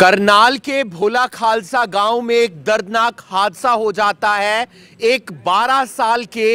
करनाल के भोला खालसा गांव में एक दर्दनाक हादसा हो जाता है एक 12 साल के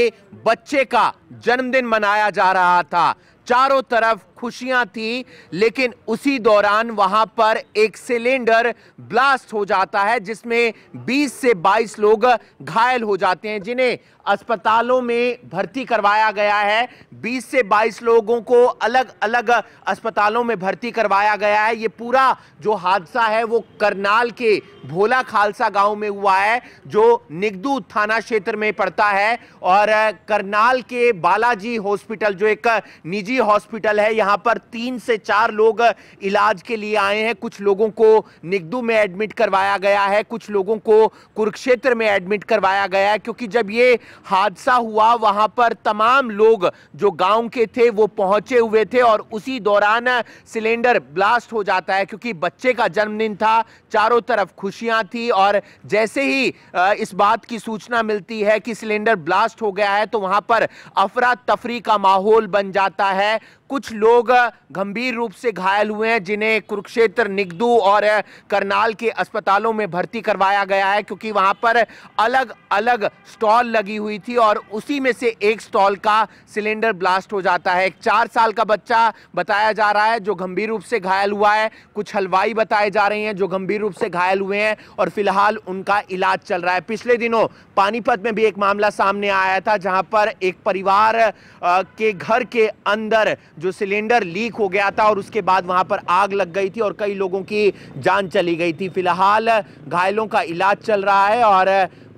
बच्चे का जन्मदिन मनाया जा रहा था चारों तरफ खुशियां थी लेकिन उसी दौरान वहां पर एक सिलेंडर ब्लास्ट हो जाता है जिसमें 20 से 22 लोग घायल हो जाते हैं जिन्हें अस्पतालों में भर्ती करवाया गया है 20 से 22 लोगों को अलग अलग अस्पतालों में भर्ती करवाया गया है ये पूरा जो हादसा है वो करनाल के भोला खालसा गांव में हुआ है जो निगदू थाना क्षेत्र में पड़ता है और करनाल के बालाजी हॉस्पिटल जो एक निजी हॉस्पिटल है यहाँ पर तीन से चार लोग इलाज के लिए आए हैं कुछ लोगों को निगदू में एडमिट करवाया गया है कुछ लोगों को कुरुक्षेत्र में एडमिट करवाया गया है क्योंकि जब ये हादसा हुआ वहाँ पर तमाम लोग जो गांव के थे वो पहुँचे हुए थे और उसी दौरान सिलेंडर ब्लास्ट हो जाता है क्योंकि बच्चे का जन्मदिन था चारों तरफ खुशियाँ थी और जैसे ही इस बात की सूचना मिलती है कि सिलेंडर ब्लास्ट हो गया है तो वहाँ पर अफरा तफरी का माहौल बन जाता है है कुछ लोग गंभीर रूप से घायल हुए हैं जिन्हें कुरुक्षेत्र निगदू और करनाल के अस्पतालों में भर्ती करवाया गया है क्योंकि वहां पर अलग अलग स्टॉल लगी हुई थी और उसी में से एक स्टॉल का सिलेंडर ब्लास्ट हो जाता है एक चार साल का बच्चा बताया जा रहा है जो गंभीर रूप से घायल हुआ है कुछ हलवाई बताए जा रहे हैं जो गंभीर रूप से घायल हुए हैं और फिलहाल उनका इलाज चल रहा है पिछले दिनों पानीपत में भी एक मामला सामने आया था जहां पर एक परिवार के घर के अंदर अंदर जो सिलेंडर लीक हो गया था और उसके बाद वहां पर आग लग गई थी और कई लोगों की जान चली गई थी फिलहाल घायलों का इलाज चल रहा है और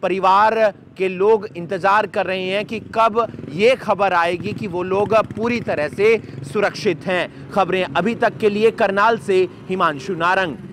परिवार के लोग इंतज़ार कर रहे हैं कि कब ये खबर आएगी कि वो लोग पूरी तरह से सुरक्षित हैं खबरें अभी तक के लिए करनाल से हिमांशु नारंग